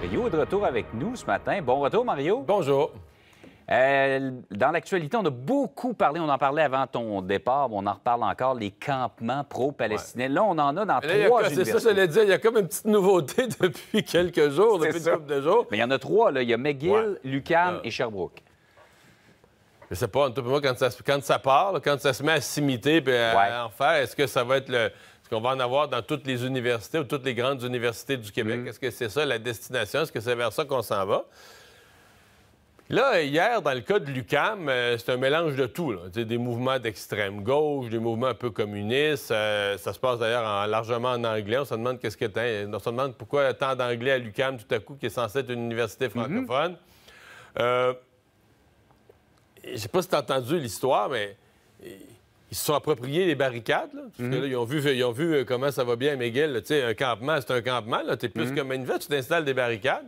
Mario est de retour avec nous ce matin. Bon retour, Mario. Bonjour. Euh, dans l'actualité, on a beaucoup parlé, on en parlait avant ton départ, mais on en reparle encore, les campements pro-palestiniens. Là, on en a dans trois trois. C'est ça, voulais dire, il y a comme une petite nouveauté depuis quelques jours, depuis quelques jours. Mais il y en a trois, là. Il y a McGill, Lucan et Sherbrooke. Je sais pas, un tout moi quand ça, quand ça part, quand ça se met à s'imiter et à en faire, est-ce que ça va être le est qu'on va en avoir dans toutes les universités ou toutes les grandes universités du Québec? Mm. Est-ce que c'est ça la destination? Est-ce que c'est vers ça qu'on s'en va? Là, hier, dans le cas de l'UCAM, euh, c'est un mélange de tout. Des mouvements d'extrême gauche, des mouvements un peu communistes. Euh, ça se passe d'ailleurs largement en anglais. On se demande qu'est-ce que On se demande pourquoi tant d'anglais à l'UCAM tout à coup, qui est censé être une université mm-hmm. francophone. Euh, je ne sais pas si tu as entendu l'histoire, mais ils se sont appropriés les barricades. Mhm. ils, ont vu, ont vu euh, comment ça va bien, Miguel. un campement, c'est un campement. Tu es plus comme une ville, tu t'installes des barricades.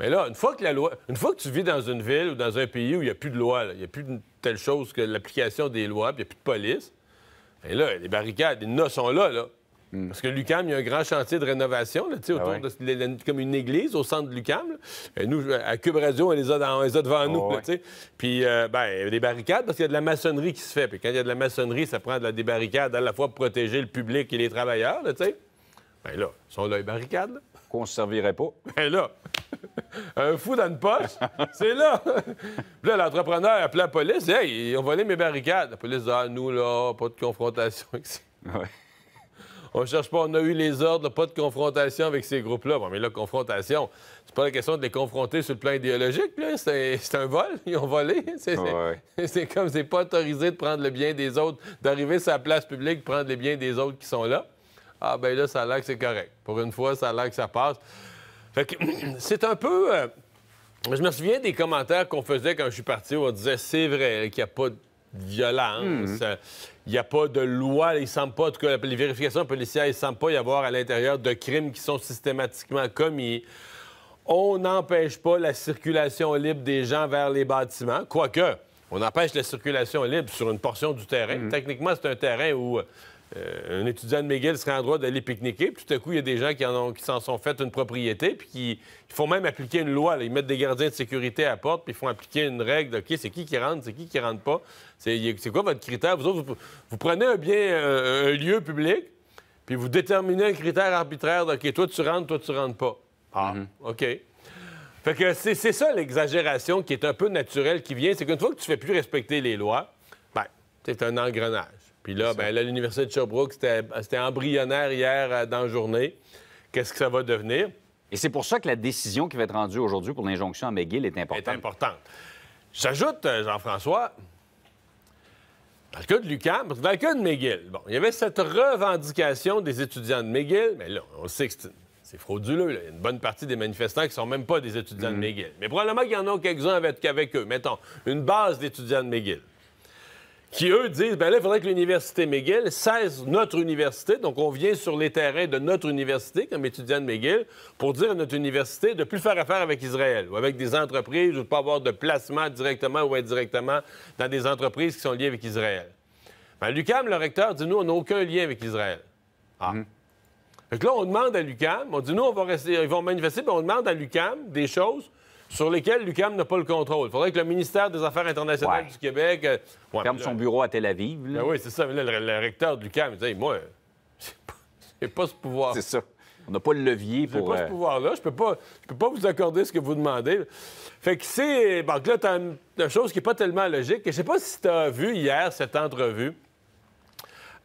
Mais là, une fois que la loi. Une fois que tu vis dans une ville ou dans un pays où il n'y a plus de loi, il n'y a plus de telle chose que l'application des lois, puis il n'y a plus de police. Et ben là, les barricades, les noces sont là, là. Mm. Parce que l'UCAM, il y a un grand chantier de rénovation, ah autour de, comme une église au centre de l'UCAM. Euh, nous, euh, à Cube Radio, on les a, les devant nous. puis, il y a des barricades parce qu'il y a de la maçonnerie qui se fait. Puis quand il y a de la maçonnerie, ça prend de la débarricade à la fois pour protéger le public et les travailleurs. tu sais. ben là, sont là les barricades. Qu'on ne se servirait pas. Ben là, un fou dans une poche, c'est là. Puis là, l'entrepreneur appelle la police. Hey, on ont volé mes barricades. La police dit, ah, nous, là, pas de confrontation. Ouais. On cherche pas. On a eu les ordres, pas de confrontation avec ces groupes-là. Bon, mais la confrontation, c'est pas la question de les confronter sur le plan idéologique. C'est un vol. Ils ont volé. C'est comme, comme c'est pas autorisé de prendre le bien des autres, d'arriver sur la place publique, prendre les biens des autres qui sont là. Ah, ben là, ça a l'air que c'est correct. Pour une fois, ça a l'air que ça passe. Fait que c'est un peu. Euh, je me souviens des commentaires qu'on faisait quand je suis parti où on disait c'est vrai qu'il n'y a pas de violence. Mhm. Il n'y a pas de loi, il ne semble pas, en les vérifications policières, il ne semble pas y avoir à l'intérieur de crimes qui sont systématiquement commis. On n'empêche pas la circulation libre des gens vers les bâtiments, quoique on empêche la circulation libre sur une portion du terrain. Mhm. Techniquement, c'est un terrain où euh, un étudiant de McGill serait en droit d'aller pique-niquer, puis tout à coup, il y a des gens qui, ont, s'en sont fait une propriété, puis qui font même appliquer une loi. Ils mettent des gardiens de sécurité à la porte, puis ils font appliquer une règle. OK, c'est qui qui rentre, c'est qui qui rentre pas. C'est quoi votre critère? Vous autres, vous, prenez un bien, euh, un lieu public, puis vous déterminez un critère arbitraire. De, OK, toi, tu rentres, toi, tu rentres pas. Ah, mm-hmm. OK. Fait que c'est ça l'exagération qui est un peu naturelle qui vient. C'est qu'une fois que tu fais plus respecter les lois, ben, c'est un engrenage. Puis là, ben, l'Université de Sherbrooke, c'était embryonnaire hier euh, dans la journée. Qu'est-ce que ça va devenir? Et c'est pour ça que la décision qui va être rendue aujourd'hui pour l'injonction à McGill est importante. Est importante. J'ajoute, euh, Jean-François, dans le cas de Lucas, dans le cas de McGill, bon, il y avait cette revendication des étudiants de McGill, mais là, on sait que c'est frauduleux. Il y a une bonne partie des manifestants qui ne sont même pas des étudiants de mm. McGill. Mais probablement qu'il y en a quelques-uns avec, avec eux. Mettons, une base d'étudiants de McGill qui, eux, disent, ben là, il faudrait que l'Université McGill cesse notre université. Donc, on vient sur les terrains de notre université, comme étudiant de McGill, pour dire à notre université de ne plus faire affaire avec Israël ou avec des entreprises ou de ne pas avoir de placement directement ou indirectement dans des entreprises qui sont liées avec Israël. Ben, Lucam, le recteur, dit, nous, on n'a aucun lien avec Israël. Ah. Mm-hmm. là, on demande à Lucam, on dit, nous, on va rester, ils vont manifester, ben, on demande à Lucam des choses sur lesquels l'UCAM n'a pas le contrôle. Il faudrait que le ministère des Affaires internationales du Québec. Euh, ferme son bureau à Tel Aviv. Ben oui, c'est ça. le, recteur de l'UCAM, il dit Moi, j'ai pas, pas ce pouvoir. C'est ça. On n'a pas le levier pour. J'ai pas ce euh, pouvoir-là. Je peux pas, peux pas vous accorder ce que vous demandez. Fait que c'est. Bon, là, t'as une, une, chose qui n'est pas tellement logique. Je sais pas si tu as vu hier cette entrevue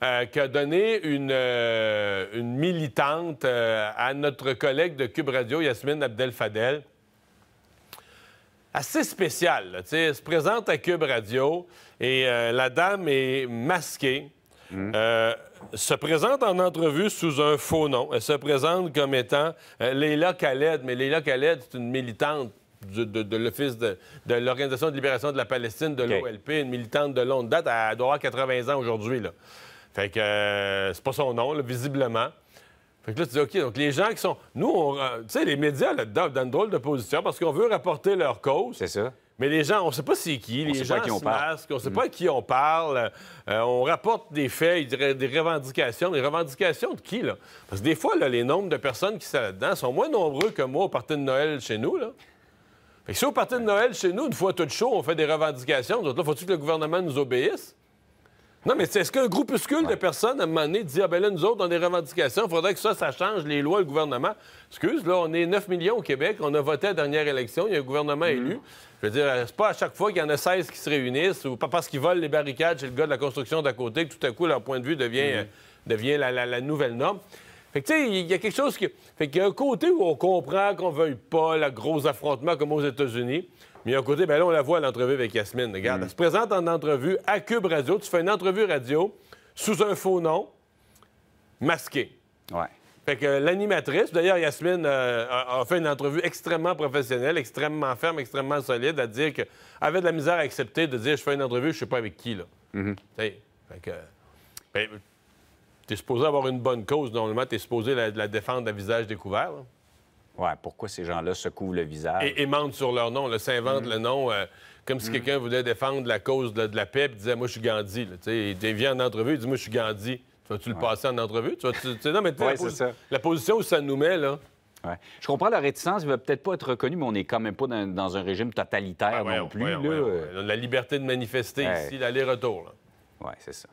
euh, qu'a donnée une, une militante à notre collègue de Cube Radio, Yasmine Abdel Fadel assez spécial. elle se présente à Cube Radio et euh, la dame est masquée. Hmm. Euh, se présente en entrevue sous un faux nom. Elle se présente comme étant euh, Leila Khaled, mais Leila Khaled, c'est une militante de, l'Office de, l'Organisation de libération de la Palestine, de l'OLP, une militante de longue date. Elle doit avoir 80 ans aujourd'hui. Fait que c'est pas son nom, visiblement. Fait là, OK, donc les gens qui sont. Nous, euh, tu sais, les médias là-dedans, dans une drôle de position, parce qu'on veut rapporter leur cause. C'est ça. Mais les gens, on ne sait pas c'est qui, les gens qui ont se on ne sait mm. pas à qui on parle. Euh, on rapporte des faits, des revendications. Des revendications de qui, là? Parce que des fois, les nombres de personnes qui sont là-dedans sont moins nombreux que moi au Parti de Noël chez nous, là. Fait que si au Parti de Noël chez nous, une fois tout chaud, on fait des revendications, là, faut il que le gouvernement nous obéisse? Non, mais est-ce qu'un groupuscule de personnes, à un moment donné, dit Ah, ben là, nous autres, on a des revendications, il faudrait que ça, ça change les lois, le gouvernement. Excuse, là, on est 9 millions au Québec, on a voté la dernière élection, il y a un gouvernement mm. élu. Je veux dire, c'est pas à chaque fois qu'il y en a 16 qui se réunissent, ou pas parce qu'ils volent les barricades chez le gars de la construction d'à côté que tout à coup, leur point de vue devient, mm. euh, la, nouvelle norme. Fait que, tu sais, il y a quelque chose qui. Fait qu'il y a un côté où on comprend qu'on veuille pas le gros affrontement comme aux États-Unis. Mais à côté, ben là, on la voit à l'entrevue avec Yasmine. Regarde, mm. elle se présente en entrevue à Cube Radio. Tu fais une entrevue radio sous un faux nom, masqué. Ouais. Fait que l'animatrice, d'ailleurs, Yasmine euh, a, fait une entrevue extrêmement professionnelle, extrêmement ferme, extrêmement solide, à dire qu'elle avait de la misère à accepter de dire je fais une entrevue, je sais pas avec qui, là. Mm Fait que. Ben, t'es supposé avoir une bonne cause, normalement, es supposé la, la défendre d'un visage découvert pourquoi ces gens-là se couvrent le visage? Et, mentent sur leur nom, s'inventent mm. le nom. Euh, comme si mm. quelqu'un voulait défendre la cause de, la paix et disait Moi, je suis Gandhi. Il vient en entrevue, il dit Moi, je suis Gandhi. Tu tu le passer en entrevue? la, position où ça nous met, là. Je comprends la réticence, il va peut-être pas être reconnu, mais on n'est quand même pas dans, un régime totalitaire non plus. La liberté de manifester ici, l'aller-retour. Oui, c'est ça.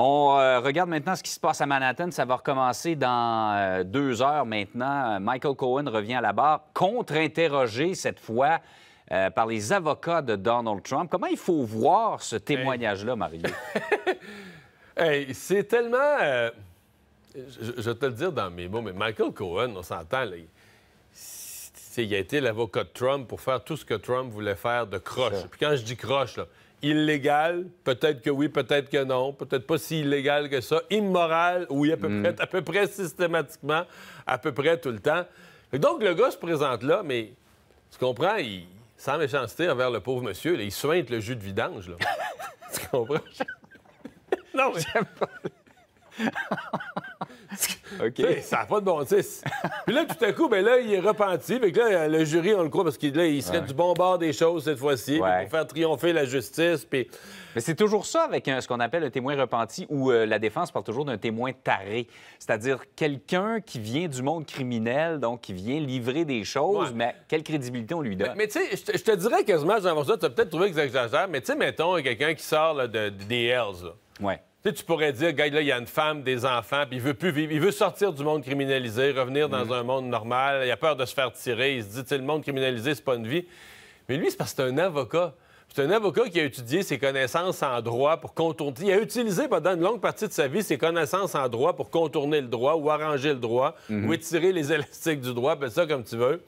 On euh, regarde maintenant ce qui se passe à Manhattan. Ça va recommencer dans euh, deux heures maintenant. Euh, Michael Cohen revient à la barre, contre-interrogé cette fois. par les avocats de Donald Trump. Comment il faut voir ce témoignage-là, Mario? c'est tellement... Je, vais te le dire dans mes mots, mais Michael Cohen, on s'entend, il... a été l'avocat de Trump pour faire tout ce que Trump voulait faire de croche. Puis quand je dis croche, là, illégal, peut-être que oui, peut-être que non, peut-être pas si illégal que ça, immoral, oui, à peu, mm. près, à peu près systématiquement, à peu près tout le temps. Et donc, le gars se présente là, mais tu comprends, il, sans méchanceté envers le pauvre monsieur, il sointe le jus de vidange. tu comprends? non, j'aime pas. OK. Ça n'a pas de bon sens. Puis là, tout à coup, ben là, il est repenti. Mais là, le jury, on le croit parce qu'il serait du bon bord des choses cette fois-ci pour faire triompher la justice. Puis... Mais c'est toujours ça avec euh, ce qu'on appelle un témoin repenti où euh, la défense parle toujours d'un témoin taré. C'est-à-dire quelqu'un qui vient du monde criminel, donc qui vient livrer des choses, mais quelle crédibilité on lui donne. Mais, tu sais, je te dirais quasiment, jean ça, tu as peut-être trouvé que exagère, mais tu sais, mettons, quelqu'un qui sort de, des Hells, Ouais tu pourrais dire, gars, là, il y a une femme, des enfants, puis il veut plus vivre. Il veut sortir du monde criminalisé, revenir dans mm. un monde normal. Il a peur de se faire tirer. Il se dit, tu le monde criminalisé, c'est pas une vie. Mais lui, c'est parce que c'est un avocat. C'est un avocat qui a étudié ses connaissances en droit pour contourner. Il a utilisé pendant une longue partie de sa vie ses connaissances en droit pour contourner le droit ou arranger le droit mm-hmm. ou étirer les élastiques du droit, ben ça comme tu veux.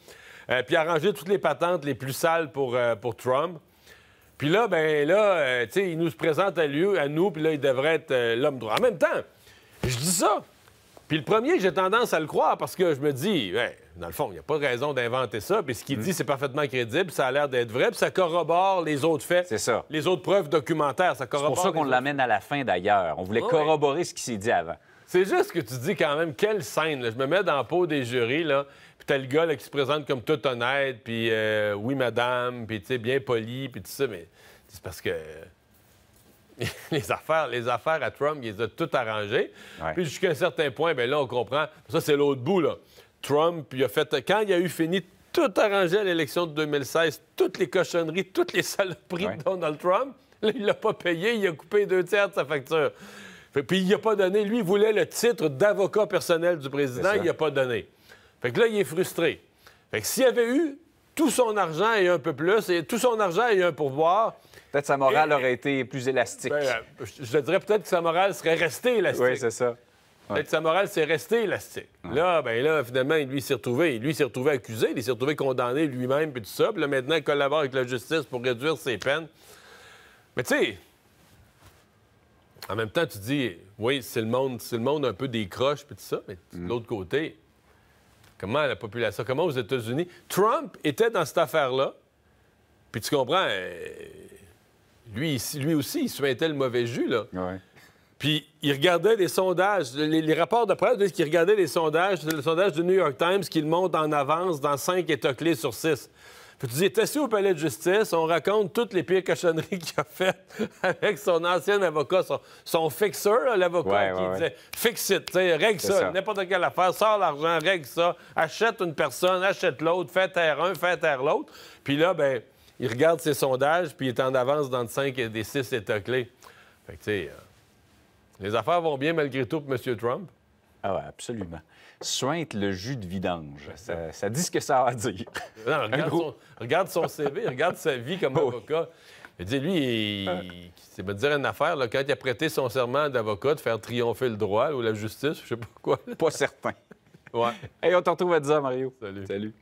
Euh, puis arranger toutes les patentes les plus sales pour euh, Trump. Puis là, ben là, euh, tu sais, il nous se présente à, lui, à nous, puis là, il devrait être euh, l'homme droit. En même temps, je dis ça. Puis le premier, j'ai tendance à le croire parce que je me dis, ben dans le fond, il n'y a pas de raison d'inventer ça. Puis ce qu'il mm. dit, c'est parfaitement crédible, ça a l'air d'être vrai, puis ça corrobore les autres faits. C'est ça. Les autres preuves documentaires, ça corrobore. C'est pour ça qu'on l'amène à la fin d'ailleurs. On voulait corroborer ce qui s'est dit avant. C'est juste que tu dis quand même, quelle scène. Je me mets dans la peau des jurys, là. C'est le gars qui se présente comme tout honnête, puis euh, oui, madame, puis tu sais, bien poli, puis tout ça, mais c'est parce que les affaires, les affaires à Trump, il les a toutes arrangées. Puis jusqu'à un certain point, bien là, on comprend. Ça, c'est l'autre bout, là. Trump, il a fait. Quand il a eu fini tout arrangé à l'élection de 2016, toutes les cochonneries, toutes les saloperies de Donald Trump, là, il l'a pas payé, il a coupé deux tiers de sa facture. Puis il a pas donné. Lui, il voulait le titre d'avocat personnel du président, il a pas donné. Fait que là, il est frustré. Fait que s'il avait eu tout son argent et un peu plus, et tout son argent et un pourvoir, Peut-être sa morale aurait été plus élastique. Ben, euh, je dirais peut-être que sa morale serait restée élastique. Oui, c'est ça. Peut-être que sa morale s'est restée élastique. Là, ben là, finalement, lui, il s'est retrouvé. Lui, s'est retrouvé accusé, il s'est retrouvé condamné lui-même, puis tout ça. Puis là, maintenant, il collabore avec la justice pour réduire ses peines. Mais tu sais, en même temps, tu dis, oui, c'est le monde, le monde un peu décroche puis tout ça, mais de mm. l'autre côté, Comment la population, comment aux États-Unis. Trump était dans cette affaire-là. Puis tu comprends, euh, lui, lui aussi, il mettait le mauvais jus, là. Puis il regardait les sondages, les, rapports de presse disent qu'il regardait les sondages, le sondage du New York Times qui le monte en avance dans cinq États-clés sur six. Puis tu dis, t'es assis au palais de justice, on raconte toutes les pires cochonneries qu'il a faites avec son ancien avocat, son, fixeur, l'avocat qui disait, fix it, règle ça, n'importe quelle affaire, sors l'argent, règle ça, achète une personne, achète l'autre, fais taire un, fais taire l'autre. Puis là, ben il regarde ses sondages, puis il est en avance dans le 5 et des 6 États clés. Fait que, tu sais, euh, les affaires vont bien malgré tout pour M. Trump. Ah oui, absolument. Sointe le jus de vidange. Ça, dit ce que ça a à dire. regarde, son, CV, regarde sa vie comme avocat. Je dis, lui, ah. c'est me dire une affaire, là, quand il a prêté son serment d'avocat de faire triompher le droit ou la justice, je sais pas quoi. Pas certain. ouais. Et on te retrouve à 10 Mario. Salut. Salut.